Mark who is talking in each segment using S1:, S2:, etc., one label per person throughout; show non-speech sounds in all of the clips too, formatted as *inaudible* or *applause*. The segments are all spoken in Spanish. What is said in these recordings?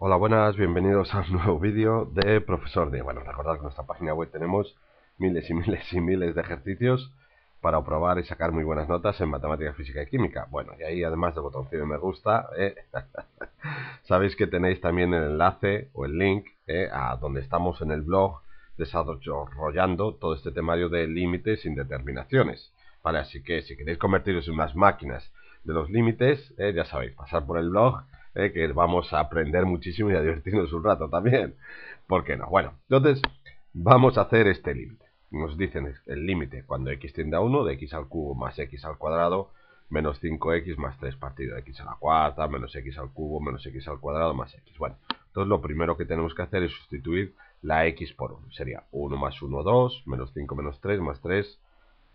S1: Hola, buenas, bienvenidos a un nuevo vídeo de Profesor D. Bueno, recordad que en nuestra página web tenemos miles y miles y miles de ejercicios para probar y sacar muy buenas notas en matemática, física y química. Bueno, y ahí además de botoncito de me gusta, ¿eh? *laughs* sabéis que tenéis también el enlace o el link eh, a donde estamos en el blog desarrollando todo este temario de límites y determinaciones. Vale, así que si queréis convertiros en unas máquinas de los límites, eh, ya sabéis, pasar por el blog ¿eh? que vamos a aprender muchísimo y a divertirnos un rato también. ¿Por qué no? Bueno, entonces vamos a hacer este límite. Nos dicen el límite cuando x tiende a 1 de x al cubo más x al cuadrado menos 5x más 3 partido de x a la cuarta menos x al cubo menos x al cuadrado más x. Bueno, entonces lo primero que tenemos que hacer es sustituir la x por 1. Sería 1 más 1, 2, menos 5 menos 3 más 3,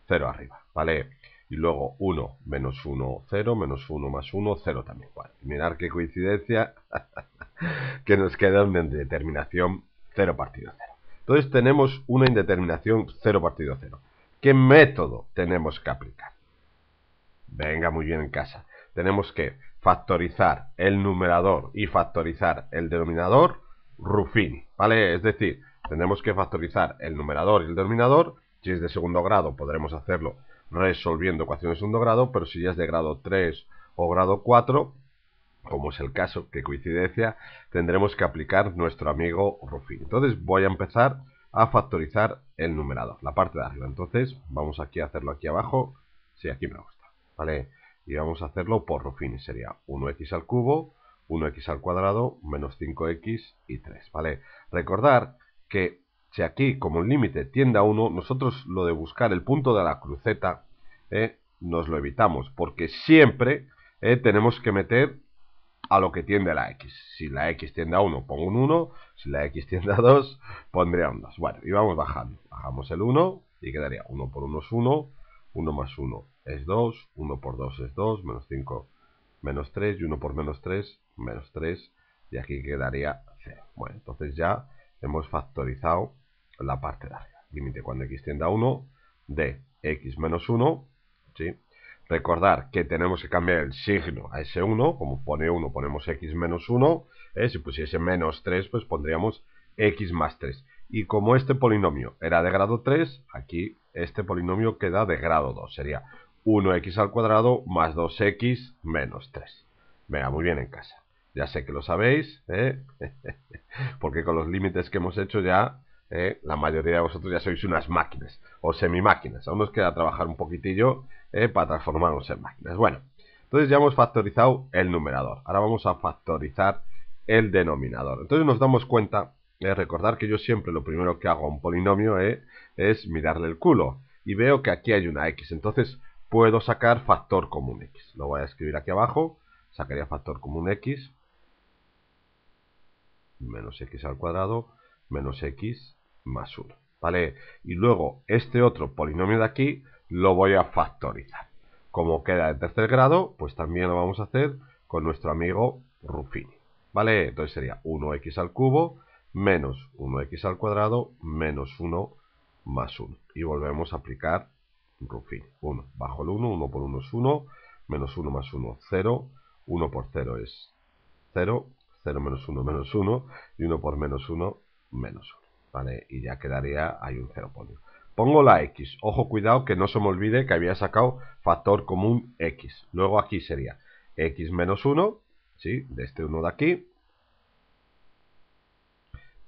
S1: 0 arriba, ¿vale? y luego 1 menos 1, 0, menos 1 más 1, 0 también. Vale, mirad qué coincidencia *laughs* que nos queda una indeterminación 0 partido 0. Entonces tenemos una indeterminación 0 partido 0. ¿Qué método tenemos que aplicar? Venga muy bien en casa. Tenemos que factorizar el numerador y factorizar el denominador Ruffini, ¿vale? Es decir, tenemos que factorizar el numerador y el denominador. Si es de segundo grado podremos hacerlo resolviendo ecuaciones de segundo grado, pero si ya es de grado 3 o grado 4, como es el caso, que coincidencia, tendremos que aplicar nuestro amigo Rufín Entonces voy a empezar a factorizar el numerador, la parte de arriba. Entonces vamos aquí a hacerlo aquí abajo, si aquí me gusta, ¿vale? Y vamos a hacerlo por Ruffini, sería 1x al cubo, 1x al cuadrado, menos 5x y 3, ¿vale? Recordar que si aquí, como el límite tiende a 1, nosotros lo de buscar el punto de la cruceta eh, nos lo evitamos, porque siempre eh, tenemos que meter a lo que tiende la X. Si la X tiende a 1, pongo un 1. Si la X tiende a 2, pondría un 2. Bueno, y vamos bajando. Bajamos el 1 y quedaría 1 por 1 es 1. 1 más 1 es 2. 1 por 2 es 2. Menos 5, menos 3. Y 1 por menos 3, menos 3. Y aquí quedaría 0. Bueno, entonces ya hemos factorizado la parte de arriba. Límite cuando x tienda a 1 de x menos 1, ¿sí? Recordar que tenemos que cambiar el signo a ese 1, como pone 1 ponemos x menos 1, ¿eh? si pusiese menos 3 pues pondríamos x más 3. Y como este polinomio era de grado 3, aquí este polinomio queda de grado 2, sería 1x al cuadrado más 2x menos 3. Venga, muy bien en casa. Ya sé que lo sabéis, ¿eh? *laughs* porque con los límites que hemos hecho ya ¿eh? la mayoría de vosotros ya sois unas máquinas o semimáquinas. Aún nos queda trabajar un poquitillo ¿eh? para transformarnos en máquinas. Bueno, entonces ya hemos factorizado el numerador. Ahora vamos a factorizar el denominador. Entonces nos damos cuenta, de ¿eh? recordar que yo siempre lo primero que hago a un polinomio es mirarle el culo. Y veo que aquí hay una x. Entonces puedo sacar factor común x. Lo voy a escribir aquí abajo. Sacaría factor común x menos x al cuadrado menos x más 1. ¿Vale? Y luego este otro polinomio de aquí lo voy a factorizar. Como queda de tercer grado, pues también lo vamos a hacer con nuestro amigo Ruffini. ¿Vale? Entonces sería 1x al cubo menos 1x al cuadrado menos 1 más 1. Y volvemos a aplicar Ruffini. 1 bajo el 1, 1 por 1 es 1, menos 1 más 1, 0, 1 por 0 es 0, 0 menos 1 menos 1 y 1 por menos 1 menos 1. Y ya quedaría ahí un cero polinomio. Pongo la X. Ojo, cuidado que no se me olvide que había sacado factor común X. Luego aquí sería X menos 1, ¿sí? De este 1 de aquí.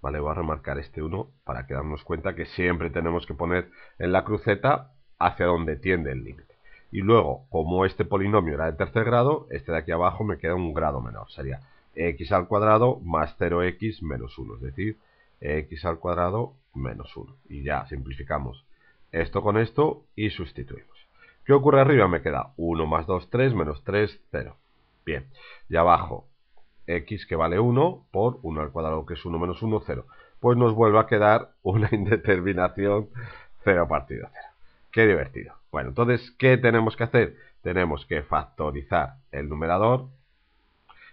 S1: Vale, voy a remarcar este 1 para que darnos cuenta que siempre tenemos que poner en la cruceta hacia donde tiende el límite. Y luego, como este polinomio era de tercer grado, este de aquí abajo me queda un grado menor. Sería x al cuadrado más 0x menos 1, es decir, x al cuadrado menos 1. Y ya simplificamos esto con esto y sustituimos. ¿Qué ocurre arriba? Me queda 1 más 2, 3, menos 3, 0. Bien. Y abajo, x que vale 1 por 1 al cuadrado que es 1 menos 1, 0. Pues nos vuelve a quedar una *laughs* indeterminación 0 partido 0. Qué divertido. Bueno, entonces, ¿qué tenemos que hacer? Tenemos que factorizar el numerador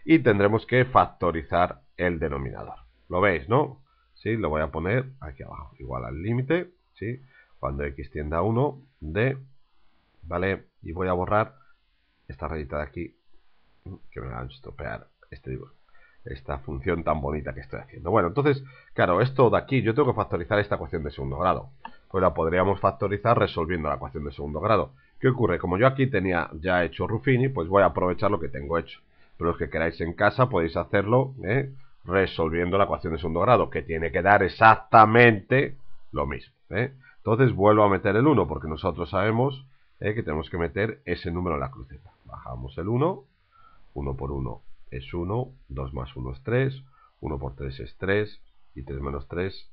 S1: y tendremos que factorizar el denominador. ¿Lo veis, no? Lo voy a poner aquí abajo, igual al límite, ¿sí? Cuando x tienda a 1 d, ¿vale? Y voy a borrar esta rayita de aquí, mm, que me va a estropear este esta función tan bonita que estoy haciendo. Bueno, entonces, claro, esto de aquí, yo tengo que factorizar esta ecuación de segundo grado. Pues la podríamos factorizar resolviendo la ecuación de segundo grado. ¿Qué ocurre? Como yo aquí tenía ya hecho Ruffini, pues voy a aprovechar lo que tengo hecho. Pero los que queráis en casa podéis hacerlo, ¿eh? resolviendo la ecuación de segundo grado, que tiene que dar exactamente lo mismo. ¿eh? Entonces vuelvo a meter el 1, porque nosotros sabemos ¿eh? que tenemos que meter ese número en la cruceta. Bajamos el 1, 1 por 1 es 1, 2 más 1 es 3, 1 por 3 es 3, y 3 menos 3,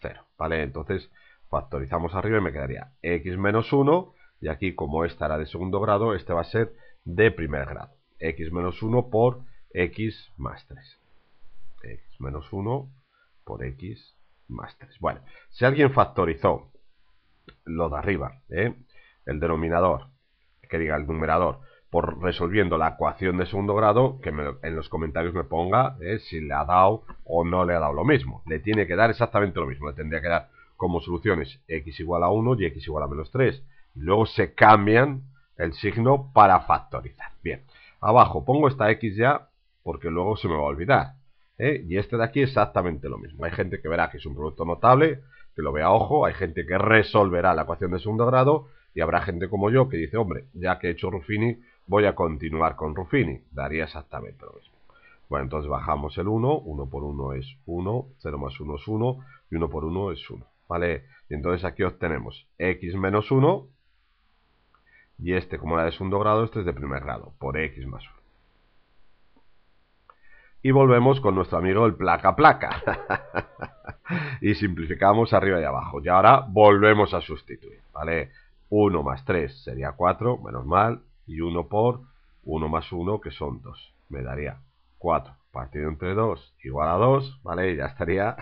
S1: 0. ¿Vale? Entonces factorizamos arriba y me quedaría x menos 1, y aquí como esta era de segundo grado, este va a ser de primer grado. x menos 1 por x más 3 x menos 1 por x más 3. Bueno, si alguien factorizó lo de arriba, ¿eh? el denominador, que diga el numerador, por resolviendo la ecuación de segundo grado, que en los comentarios me ponga ¿eh? si le ha dado o no le ha dado lo mismo. Le tiene que dar exactamente lo mismo. Le tendría que dar como soluciones x igual a 1 y x igual a menos 3. luego se cambian el signo para factorizar. Bien, abajo pongo esta x ya porque luego se me va a olvidar. ¿eh? Y este de aquí exactamente lo mismo. Hay gente que verá que es un producto notable, que lo vea a ojo, hay gente que resolverá la ecuación de segundo grado y habrá gente como yo que dice, hombre, ya que he hecho Ruffini, voy a continuar con Ruffini. Daría exactamente lo mismo. Bueno, entonces bajamos el 1, 1 por 1 es 1, 0 más 1 es 1 y 1 por 1 es 1. ¿Vale? Y entonces aquí obtenemos x menos 1 y este, como era de segundo grado, este es de primer grado, por x más 1 y volvemos con nuestro amigo el placa placa. *laughs* y simplificamos arriba y abajo. Y ahora volvemos a sustituir, ¿vale? 1 más 3 sería 4, menos mal, y 1 por 1 más 1, que son 2. Me daría 4 partido entre 2 igual a 2, ¿vale? Y ya estaría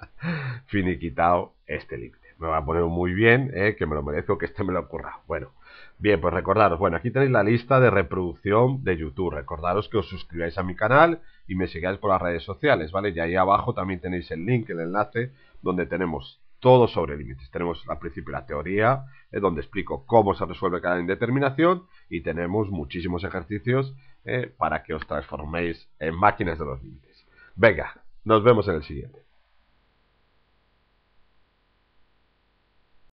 S1: *laughs* finiquitado este límite me va a poner muy bien, eh, que me lo merezco, que este me lo ocurra. Bueno, bien, pues recordaros, bueno, aquí tenéis la lista de reproducción de YouTube. Recordaros que os suscribáis a mi canal y me sigáis por las redes sociales, ¿vale? Y ahí abajo también tenéis el link, el enlace, donde tenemos todo sobre límites. Tenemos al principio la teoría, ¿eh? donde explico cómo se resuelve cada indeterminación y tenemos muchísimos ejercicios ¿eh? para que os transforméis en máquinas de los límites. Venga, nos vemos en el siguiente.